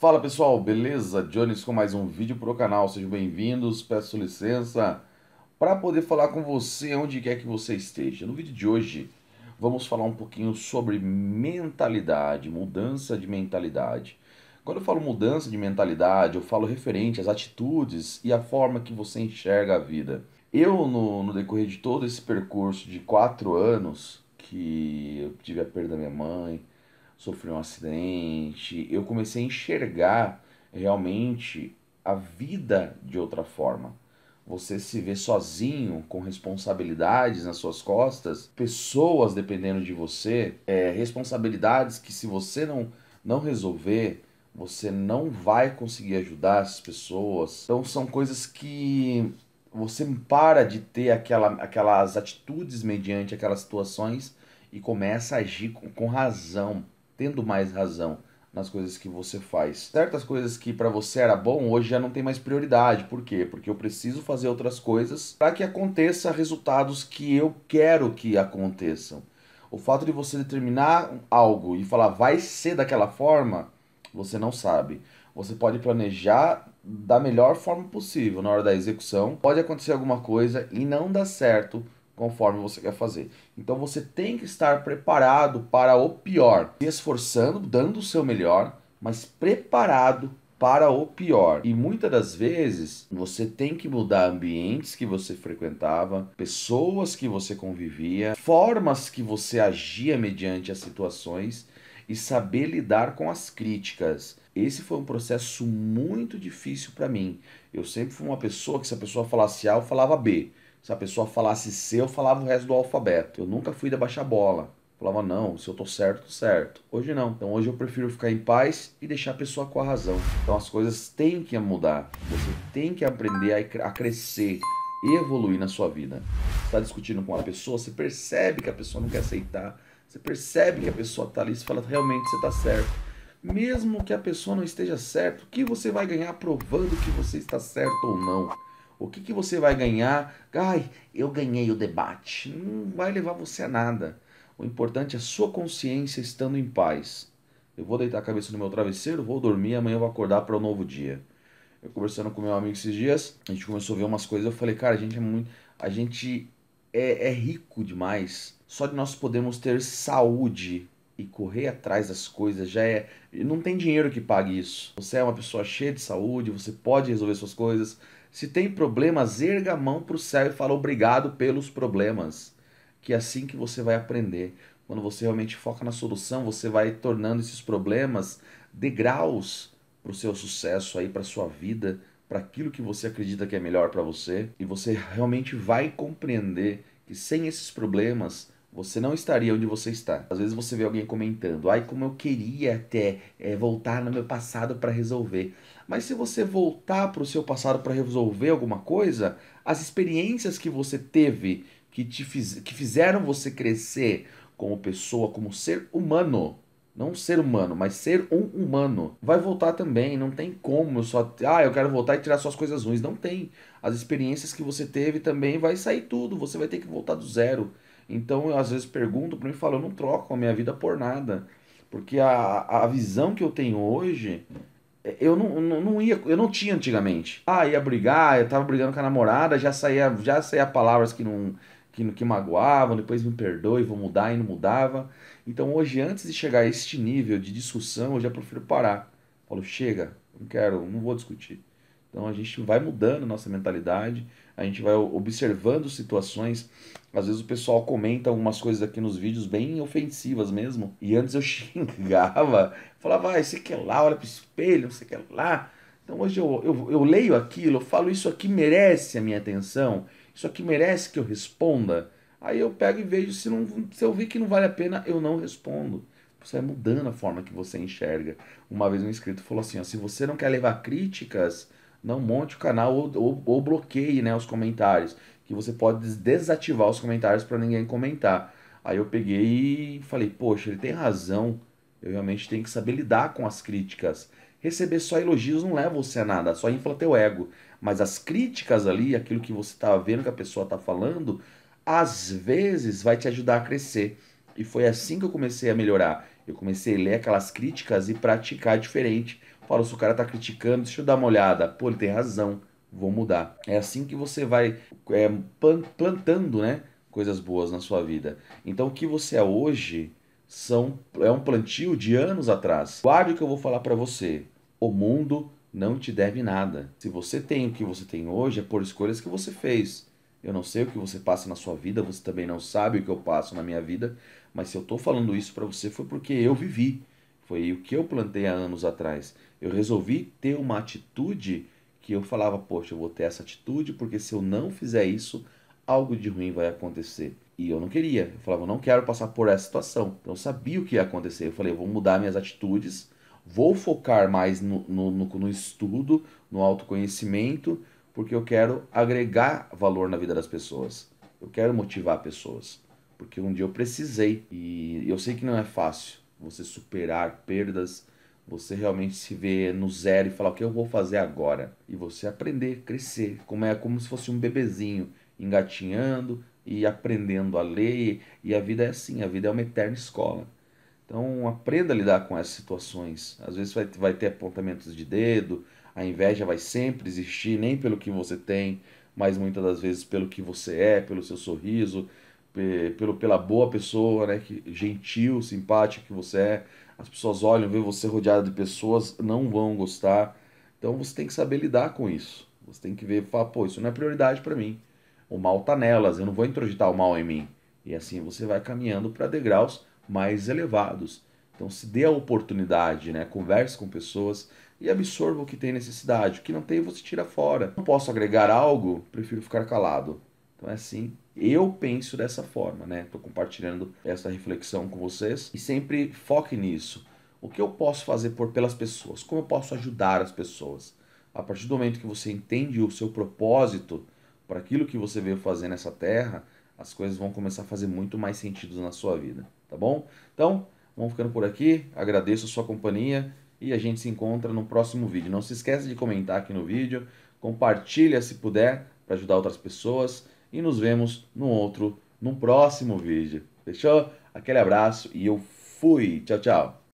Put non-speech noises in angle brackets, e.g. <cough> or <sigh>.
Fala pessoal, beleza? Jones com mais um vídeo para o canal, sejam bem-vindos, peço licença para poder falar com você onde quer que você esteja. No vídeo de hoje vamos falar um pouquinho sobre mentalidade, mudança de mentalidade. Quando eu falo mudança de mentalidade, eu falo referente às atitudes e à forma que você enxerga a vida. Eu, no, no decorrer de todo esse percurso de quatro anos, que eu tive a perda da minha mãe, sofreu um acidente. Eu comecei a enxergar realmente a vida de outra forma. Você se vê sozinho, com responsabilidades nas suas costas, pessoas dependendo de você, é, responsabilidades que se você não, não resolver, você não vai conseguir ajudar as pessoas. Então são coisas que você para de ter aquela, aquelas atitudes mediante aquelas situações e começa a agir com, com razão tendo mais razão nas coisas que você faz. Certas coisas que para você era bom hoje já não tem mais prioridade. Por quê? Porque eu preciso fazer outras coisas para que aconteça resultados que eu quero que aconteçam. O fato de você determinar algo e falar vai ser daquela forma, você não sabe. Você pode planejar da melhor forma possível na hora da execução. Pode acontecer alguma coisa e não dar certo conforme você quer fazer. Então você tem que estar preparado para o pior, se esforçando, dando o seu melhor, mas preparado para o pior. E muitas das vezes você tem que mudar ambientes que você frequentava, pessoas que você convivia, formas que você agia mediante as situações e saber lidar com as críticas. Esse foi um processo muito difícil para mim. Eu sempre fui uma pessoa que se a pessoa falasse A, eu falava B se a pessoa falasse C, eu falava o resto do alfabeto. Eu nunca fui da baixa bola. Falava, não, se eu tô certo, tô certo. Hoje não. Então hoje eu prefiro ficar em paz e deixar a pessoa com a razão. Então as coisas têm que mudar. Você tem que aprender a crescer e evoluir na sua vida. Você está discutindo com uma pessoa, você percebe que a pessoa não quer aceitar. Você percebe que a pessoa tá ali e fala, realmente você está certo. Mesmo que a pessoa não esteja certa, o que você vai ganhar provando que você está certo ou não? O que, que você vai ganhar? Ai, eu ganhei o debate. Não vai levar você a nada. O importante é a sua consciência estando em paz. Eu vou deitar a cabeça no meu travesseiro, vou dormir, amanhã eu vou acordar para um novo dia. Eu conversando com meu amigo esses dias, a gente começou a ver umas coisas, eu falei, cara, a gente é muito. A gente é, é rico demais. Só de nós podemos ter saúde e correr atrás das coisas já é. Não tem dinheiro que pague isso. Você é uma pessoa cheia de saúde, você pode resolver suas coisas se tem problemas, erga a mão para o céu e fala obrigado pelos problemas. Que é assim que você vai aprender. Quando você realmente foca na solução, você vai tornando esses problemas degraus para o seu sucesso aí, para sua vida, para aquilo que você acredita que é melhor para você, e você realmente vai compreender que sem esses problemas você não estaria onde você está. Às vezes você vê alguém comentando, ai, como eu queria até é, eh, voltar no meu passado para resolver. Mas se você voltar para o seu passado para resolver alguma coisa, as experiências que você teve, que, te fiz, que fizeram você crescer como pessoa, como ser humano, não ser humano, mas ser um humano, vai voltar também. Não tem como só, ah, eu quero voltar e tirar suas coisas ruins. Não tem. As experiências que você teve também vai sair tudo. Você vai ter que voltar do zero. Então, eu às vezes pergunto para mim e falo, eu não troco a minha vida por nada. Porque a, a visão que eu tenho hoje, é, eu não, não, não ia, eu não tinha antigamente. Ah, ia brigar, eu tava brigando com a namorada, já saía, já saía palavras que não que, que magoavam, depois me perdoe, vou mudar e não mudava. Então hoje, antes de chegar a este nível de discussão, eu já prefiro parar. Falo, chega, não quero, não vou discutir. Então a gente vai mudando nossa mentalidade, a gente vai observando situações. Às vezes o pessoal comenta algumas coisas aqui nos vídeos bem ofensivas mesmo. E antes eu <laughs> xingava, falava, ah, aqui que lá, olha pro espelho, não sei que lá. Então hoje eu, eu, eu leio aquilo, eu falo, isso aqui merece a minha atenção, isso aqui merece que eu responda. Aí eu pego e vejo, se, não, se eu vi que não vale a pena, eu não respondo. Você vai mudando a forma que você enxerga. Uma vez um inscrito falou assim: ó, se você não quer levar críticas, não monte o canal ou, ou, ou bloqueie né, os comentários. Que você pode desativar os comentários para ninguém comentar. Aí eu peguei e falei, poxa, ele tem razão. Eu realmente tenho que saber lidar com as críticas. Receber só elogios não leva você a nada, só infla teu ego. Mas as críticas ali, aquilo que você está vendo que a pessoa está falando, às vezes vai te ajudar a crescer. E foi assim que eu comecei a melhorar. Eu comecei a ler aquelas críticas e praticar diferente. Fala, se o cara tá criticando, deixa eu dar uma olhada. Pô, ele tem razão, vou mudar. É assim que você vai é, plantando, né? Coisas boas na sua vida. Então, o que você é hoje são, é um plantio de anos atrás. Guarde o que eu vou falar para você. O mundo não te deve nada. Se você tem o que você tem hoje, é por escolhas que você fez. Eu não sei o que você passa na sua vida, você também não sabe o que eu passo na minha vida, mas se eu estou falando isso para você foi porque eu vivi. Foi o que eu plantei há anos atrás. Eu resolvi ter uma atitude que eu falava, poxa, eu vou ter essa atitude porque se eu não fizer isso, algo de ruim vai acontecer. E eu não queria. Eu falava, eu não quero passar por essa situação. Então eu sabia o que ia acontecer. Eu falei, eu vou mudar minhas atitudes, vou focar mais no, no, no, no estudo, no autoconhecimento, porque eu quero agregar valor na vida das pessoas. Eu quero motivar pessoas. Porque um dia eu precisei. E eu sei que não é fácil você superar perdas, você realmente se ver no zero e falar o que eu vou fazer agora. E você aprender, crescer, como é como se fosse um bebezinho engatinhando e aprendendo a ler. E a vida é assim, a vida é uma eterna escola. Então aprenda a lidar com essas situações. Às vezes vai, vai ter apontamentos de dedo, a inveja vai sempre existir, nem pelo que você tem, mas muitas das vezes pelo que você é, pelo seu sorriso, pelo, pela boa pessoa, né? Que, gentil, simpática que você é. As pessoas olham, vê você rodeado de pessoas, não vão gostar. Então você tem que saber lidar com isso. Você tem que ver, falar, pô, isso não é prioridade para mim. O mal tá nelas, eu não vou introjetar o mal em mim. E assim você vai caminhando para degraus mais elevados. Então se dê a oportunidade, né? Converse com pessoas e absorva o que tem necessidade. O que não tem, você tira fora. Não posso agregar algo, prefiro ficar calado. Então é assim eu penso dessa forma, né? Estou compartilhando essa reflexão com vocês e sempre foque nisso. O que eu posso fazer por pelas pessoas? Como eu posso ajudar as pessoas? A partir do momento que você entende o seu propósito para aquilo que você veio fazer nessa terra, as coisas vão começar a fazer muito mais sentido na sua vida, tá bom? Então, vamos ficando por aqui. Agradeço a sua companhia e a gente se encontra no próximo vídeo. Não se esqueça de comentar aqui no vídeo, compartilha se puder para ajudar outras pessoas e nos vemos no outro, num próximo vídeo. Fechou? Aquele abraço e eu fui. Tchau, tchau.